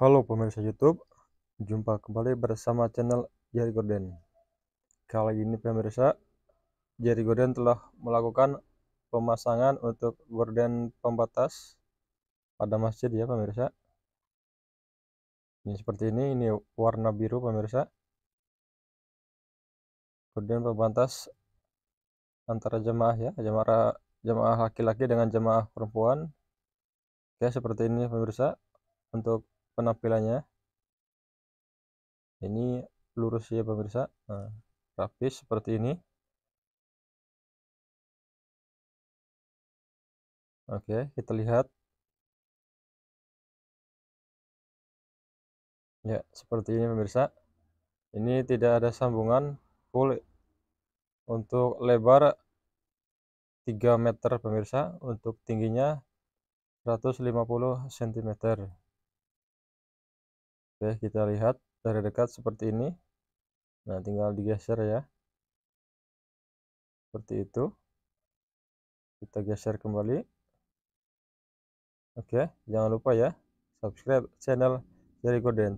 Halo pemirsa YouTube, jumpa kembali bersama channel Jerry Gordon. Kali ini pemirsa, Jerry Gordon telah melakukan pemasangan untuk gorden pembatas pada masjid ya pemirsa. Ini seperti ini, ini warna biru pemirsa. Gorden pembatas antara jemaah ya, jemaah jemaah laki-laki dengan jemaah perempuan. Oke seperti ini pemirsa untuk penampilannya ini lurus ya pemirsa nah, seperti ini oke kita lihat ya seperti ini pemirsa ini tidak ada sambungan full untuk lebar 3 meter pemirsa untuk tingginya 150 cm Oke, kita lihat dari dekat seperti ini. Nah, tinggal digeser ya. Seperti itu. Kita geser kembali. Oke, jangan lupa ya, subscribe channel jerry Gordon.